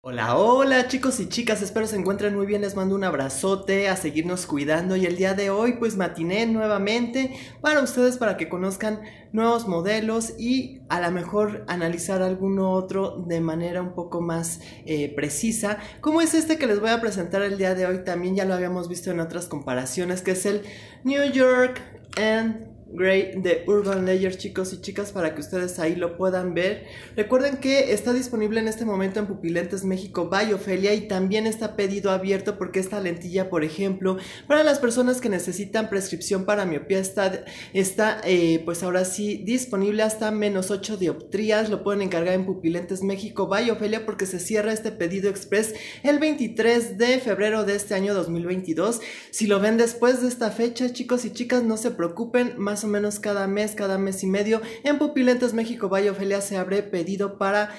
Hola, hola chicos y chicas, espero se encuentren muy bien, les mando un abrazote, a seguirnos cuidando y el día de hoy pues matiné nuevamente para ustedes para que conozcan nuevos modelos y a lo mejor analizar alguno otro de manera un poco más eh, precisa, como es este que les voy a presentar el día de hoy, también ya lo habíamos visto en otras comparaciones, que es el New York and Grey de Urban Layer chicos y chicas, para que ustedes ahí lo puedan ver. Recuerden que está disponible en este momento en Pupilentes México by y también está pedido abierto porque esta lentilla, por ejemplo, para las personas que necesitan prescripción para miopía está, está eh, pues ahora sí disponible hasta menos 8 dioptrías. Lo pueden encargar en Pupilentes México by porque se cierra este pedido express el 23 de febrero de este año 2022. Si lo ven después de esta fecha, chicos y chicas, no se preocupen, más más o menos cada mes, cada mes y medio. En Pupilentes México Valle Ofelia se habré pedido para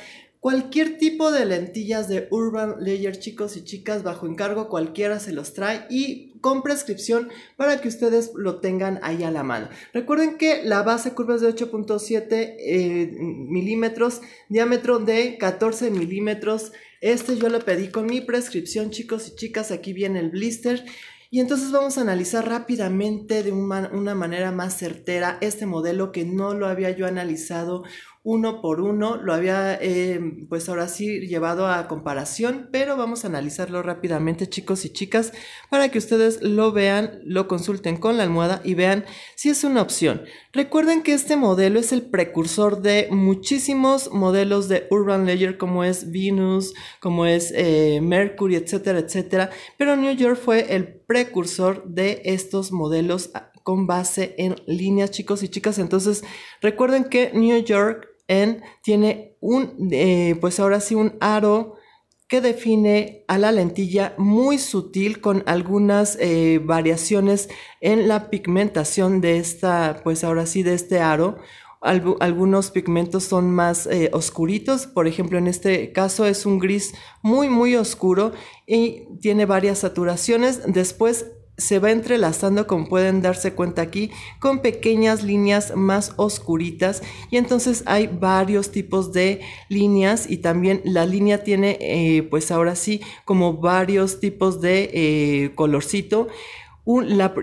Cualquier tipo de lentillas de Urban Layer, chicos y chicas, bajo encargo, cualquiera se los trae y con prescripción para que ustedes lo tengan ahí a la mano. Recuerden que la base curva es de 8.7 eh, milímetros, diámetro de 14 milímetros. Este yo lo pedí con mi prescripción, chicos y chicas. Aquí viene el blister. Y entonces vamos a analizar rápidamente de una, manera más certera este modelo que no lo había yo analizado uno por uno, lo había eh, pues ahora sí llevado a comparación, pero vamos a analizarlo rápidamente chicos y chicas para que ustedes lo vean, lo consulten con la almohada y vean si es una opción. Recuerden que este modelo es el precursor de muchísimos modelos de Urban Ledger como es Venus, como es eh, Mercury, etcétera, etcétera, pero New York fue el precursor de estos modelos ah, con base en líneas chicos y chicas entonces recuerden que New York tiene un, eh, pues ahora sí, un aro que define a la lentilla muy sutil con algunas eh, variaciones en la pigmentación de esta, pues ahora sí, de este aro. algunos pigmentos son más eh, oscuritos, por ejemplo en este caso es un gris muy muy oscuro y tiene varias saturaciones. Después se va entrelazando, como pueden darse cuenta aquí, con pequeñas líneas más oscuritas. Y entonces hay varios tipos de líneas y también la línea tiene, eh, pues ahora sí, como varios tipos de eh, colorcito.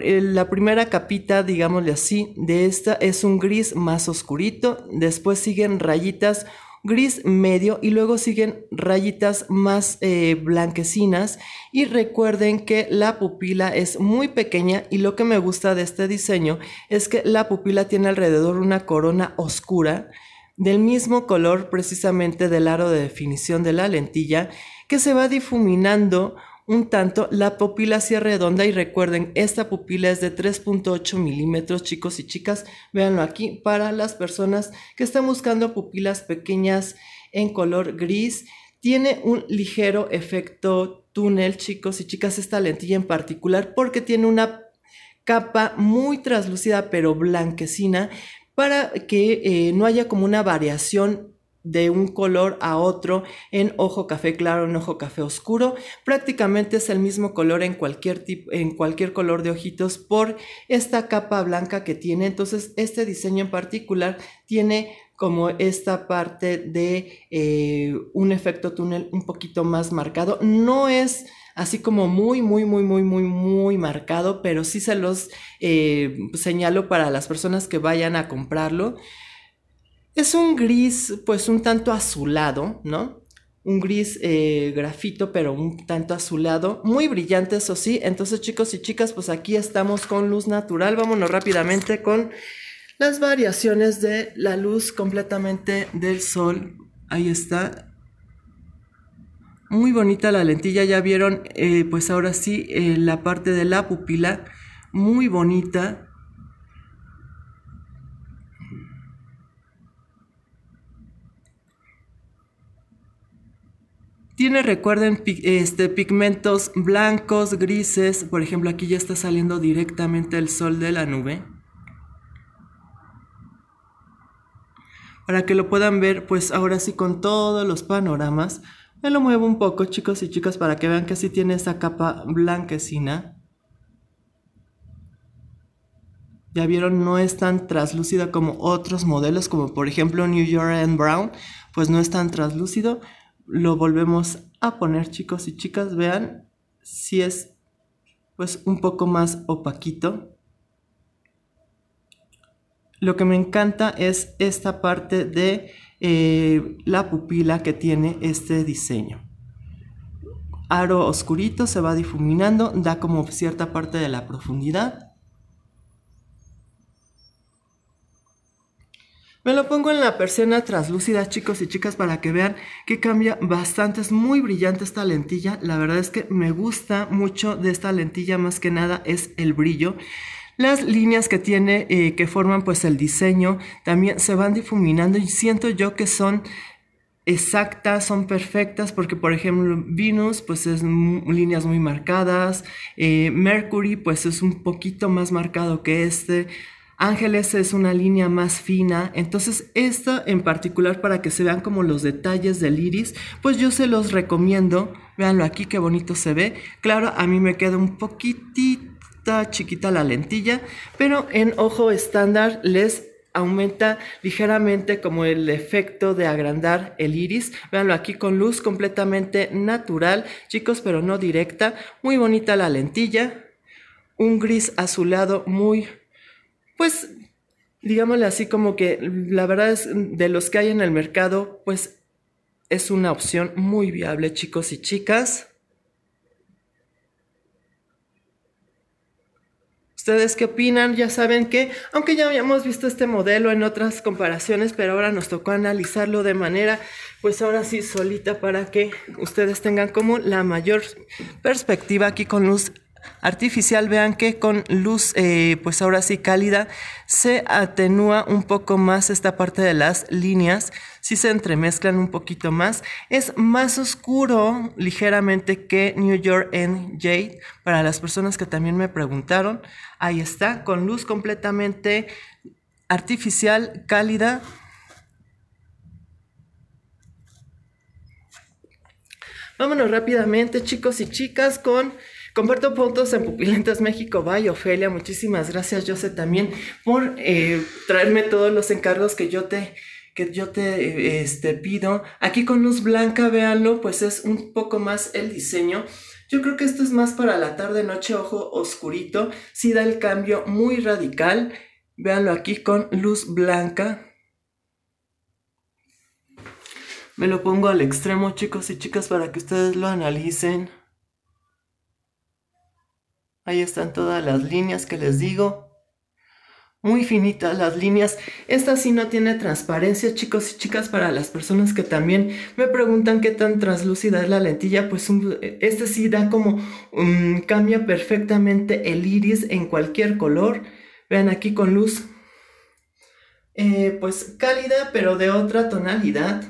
Eh, la, primera capita, digámosle así, de esta es un gris más oscurito. Después siguen rayitas gris medio y luego siguen rayitas más eh, blanquecinas y recuerden que la pupila es muy pequeña y lo que me gusta de este diseño es que la pupila tiene alrededor una corona oscura del mismo color precisamente del aro de definición de la lentilla que se va difuminando un tanto, la pupila sí es redonda y recuerden, esta pupila es de 3.8 milímetros, chicos y chicas, véanlo aquí, para las personas que están buscando pupilas pequeñas en color gris, tiene un ligero efecto túnel, chicos y chicas, esta lentilla en particular, porque tiene una capa muy translúcida pero blanquecina para que eh, no haya como una variación de un color a otro en ojo café claro, en ojo café oscuro. Prácticamente es el mismo color en cualquier, en cualquier color de ojitos por esta capa blanca que tiene. Entonces este diseño en particular tiene como esta parte de eh, un efecto túnel un poquito más marcado. No es así como muy, muy, muy, muy, muy, muy marcado, pero sí se los eh, señalo para las personas que vayan a comprarlo. Es un gris pues un tanto azulado, ¿no? Un gris eh, grafito pero un tanto azulado, muy brillante eso sí. Entonces chicos y chicas pues aquí estamos con luz natural. Vámonos rápidamente con las variaciones de la luz completamente del sol. Ahí está. Muy bonita la lentilla, ya vieron, eh, pues ahora sí, eh, la parte de la pupila, muy bonita. Tiene, recuerden, este, pigmentos blancos, grises. Por ejemplo, aquí ya está saliendo directamente el sol de la nube. Para que lo puedan ver, pues ahora sí con todos los panoramas. Me lo muevo un poco, chicos y chicas, para que vean que sí tiene esa capa blanquecina. Ya vieron, no es tan translúcida como otros modelos, como por ejemplo New York and Brown. Pues no es tan translúcido lo volvemos a poner, chicos y chicas. Vean si es pues un poco más opaquito. Lo que me encanta es esta parte de eh, la pupila que tiene este diseño. Aro oscurito se va difuminando, da como cierta parte de la profundidad Me lo pongo en la persiana traslúcida, chicos y chicas, para que vean que cambia bastante. Es muy brillante esta lentilla. La verdad es que me gusta mucho de esta lentilla, más que nada es el brillo. Las líneas que tiene, eh, que forman pues el diseño, también se van difuminando y siento yo que son exactas, son perfectas, porque por ejemplo Venus pues es líneas muy marcadas, eh, Mercury pues es un poquito más marcado que este, Ángeles es una línea más fina, entonces esta en particular para que se vean como los detalles del iris, pues yo se los recomiendo, véanlo aquí qué bonito se ve, claro a mí me queda un poquitita chiquita la lentilla, pero en ojo estándar les aumenta ligeramente como el efecto de agrandar el iris. Véanlo aquí con luz completamente natural, chicos, pero no directa. Muy bonita la lentilla. Un gris azulado muy pues, digámosle así como que la verdad es, de los que hay en el mercado, pues es una opción muy viable, chicos y chicas. ¿Ustedes qué opinan? Ya saben que, aunque ya habíamos visto este modelo en otras comparaciones, pero ahora nos tocó analizarlo de manera, pues ahora sí, solita para que ustedes tengan como la mayor perspectiva aquí con los artificial, vean que con luz, eh, pues ahora sí cálida, se atenúa un poco más esta parte de las líneas, si se entremezclan un poquito más. Es más oscuro ligeramente que New York en Jade, para las personas que también me preguntaron. Ahí está, con luz completamente artificial, cálida. Vámonos rápidamente, chicos y chicas, con Comparto puntos en Pupilentas México. Bye, Ofelia. Muchísimas gracias, Jose, también por eh, traerme todos los encargos que yo te que yo te eh, este, pido. Aquí con luz blanca, véanlo, pues es un poco más el diseño. Yo creo que esto es más para la tarde, noche, ojo oscurito. Sí da el cambio muy radical. Véanlo aquí con luz blanca. Me lo pongo al extremo, chicos y chicas, para que ustedes lo analicen. Ahí están todas las líneas que les digo. Muy finitas las líneas. Esta sí no tiene transparencia, chicos y chicas, para las personas que también me preguntan qué tan translúcida es la lentilla. Pues este sí da como, cambia perfectamente el iris en cualquier color. Vean aquí con luz, eh, pues cálida, pero de otra tonalidad.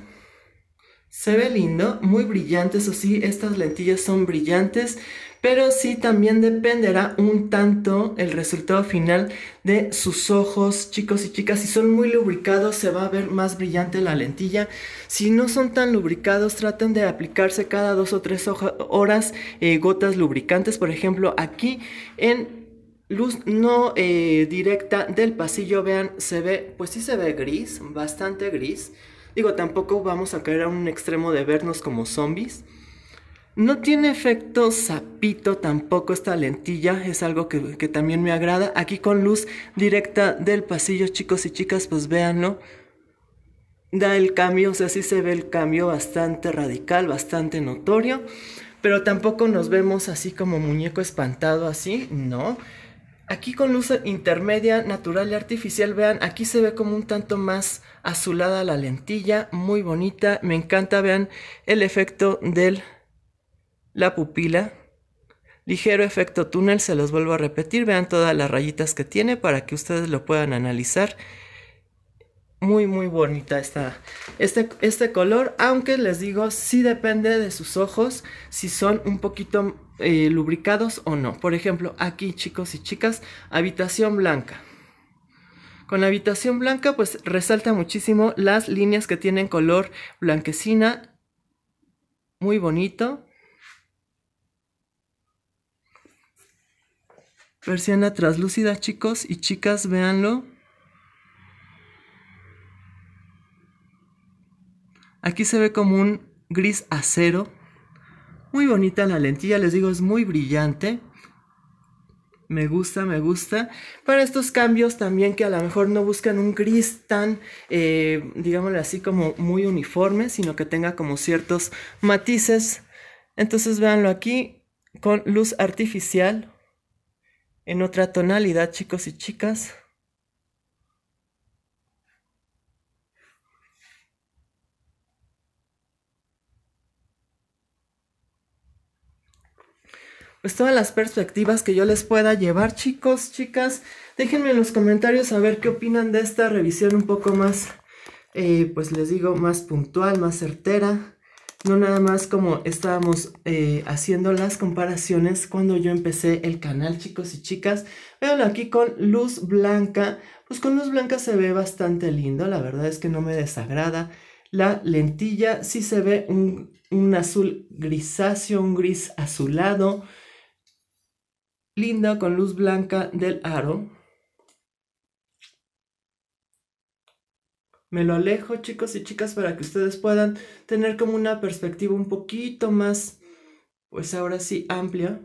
Se ve lindo, muy brillante, eso sí, estas lentillas son brillantes, pero sí también dependerá un tanto el resultado final de sus ojos, chicos y chicas. Si son muy lubricados se va a ver más brillante la lentilla. Si no son tan lubricados, traten de aplicarse cada dos o tres horas eh, gotas lubricantes. Por ejemplo, aquí en luz no eh, directa del pasillo, vean, se ve, pues sí se ve gris, bastante gris. Digo, tampoco vamos a caer a un extremo de vernos como zombies. No tiene efecto sapito tampoco esta lentilla, es algo que, también me agrada. Aquí con luz directa del pasillo, chicos y chicas, pues véanlo. Da el cambio, o sea, sí se ve el cambio bastante radical, bastante notorio. Pero tampoco nos vemos así como muñeco espantado así, no. Aquí con luz intermedia, natural y artificial, vean, aquí se ve como un tanto más azulada la lentilla, muy bonita. Me encanta, vean, el efecto del la pupila, ligero efecto túnel, se los vuelvo a repetir, vean todas las rayitas que tiene para que ustedes lo puedan analizar. Muy, muy bonita esta, este, este color, aunque les digo, sí depende de sus ojos, si son un poquito eh, lubricados o no. Por ejemplo, aquí chicos y chicas, habitación blanca. Con la habitación blanca pues resalta muchísimo las líneas que tienen color blanquecina. Muy bonito. Persiana traslúcida, chicos y chicas, véanlo. Aquí se ve como un gris acero. Muy bonita la lentilla, les digo, es muy brillante. Me gusta, me gusta. Para estos cambios también que a lo mejor no buscan un gris tan, eh, digámosle así, como muy uniforme, sino que tenga como ciertos matices. Entonces véanlo aquí con luz artificial en otra tonalidad, chicos y chicas. Pues todas las perspectivas que yo les pueda llevar, chicos, chicas, déjenme en los comentarios a ver qué opinan de esta revisión un poco más, eh, pues les digo, más puntual, más certera. No nada más como estábamos eh, haciendo las comparaciones cuando yo empecé el canal, chicos y chicas. Véanlo aquí con luz blanca. Pues con luz blanca se ve bastante lindo, la verdad es que no me desagrada. La lentilla sí se ve un, un azul grisáceo, un gris azulado. Linda con luz blanca del aro. Me lo alejo, chicos y chicas, para que ustedes puedan tener como una perspectiva un poquito más, pues ahora sí, amplia.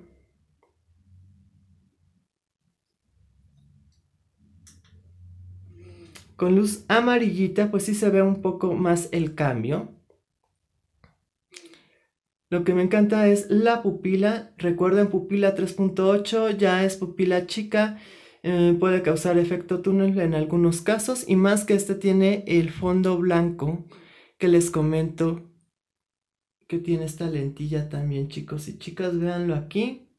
Con luz amarillita, pues sí se ve un poco más el cambio. Lo que me encanta es la pupila. Recuerden, pupila 3.8 ya es pupila chica eh, puede causar efecto túnel en algunos casos y más que este tiene el fondo blanco que les comento que tiene esta lentilla también chicos y chicas, véanlo aquí.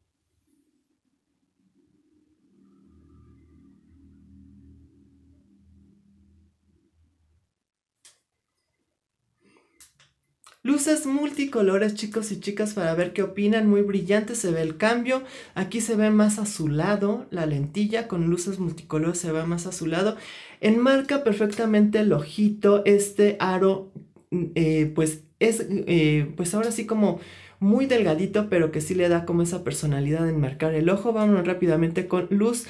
Luces multicolores, chicos y chicas, para ver qué opinan. Muy brillante se ve el cambio. Aquí se ve más azulado la lentilla, con luces multicolores se ve más azulado. Enmarca perfectamente el ojito, este aro, mm, eh, pues es, eh, pues ahora sí como muy delgadito, pero que sí le da como esa personalidad de enmarcar el ojo. vamos rápidamente con luz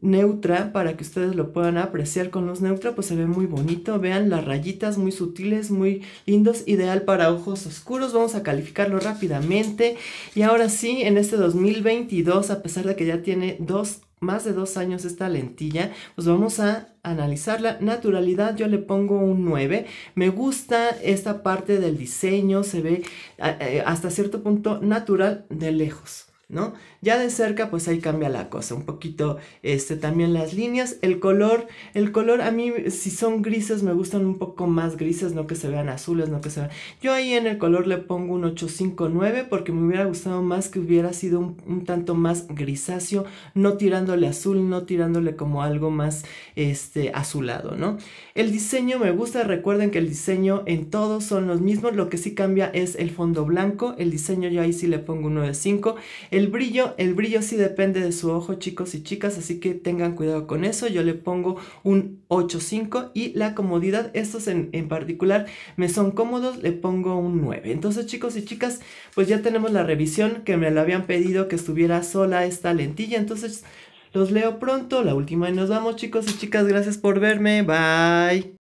neutra para que ustedes lo puedan apreciar con los neutra, pues se ve muy bonito. Vean las rayitas muy sutiles, muy lindos, ideal para ojos oscuros. Vamos a calificarlo rápidamente. Y ahora sí, en este 2022, a pesar de que ya tiene dos más de dos años esta lentilla, pues vamos a analizar la Naturalidad, yo le pongo un 9. Me gusta esta parte del diseño, se ve eh, eh, hasta cierto punto natural de lejos, ¿no? Ya de cerca, pues ahí cambia la cosa un poquito, este, también las líneas, el color, el color a mí, si son grises, me gustan un poco más grises, no que se vean azules, no que se vean, yo ahí en el color le pongo un 859 porque me hubiera gustado más que hubiera sido un, tanto más grisáceo, no tirándole azul, no tirándole como algo más, este, azulado, ¿no? El diseño me gusta, recuerden que el diseño en todos son los mismos, lo que sí cambia es el fondo blanco, el diseño yo ahí sí le pongo un 95, el brillo el brillo sí depende de su ojo, chicos y chicas, así que tengan cuidado con eso. Yo le pongo un 8.5 y la comodidad, estos en, en particular me son cómodos, le pongo un 9. Entonces, chicos y chicas, pues ya tenemos la revisión que me la habían pedido que estuviera sola esta lentilla. Entonces, los leo pronto, la última y nos vamos, chicos y chicas. Gracias por verme. Bye.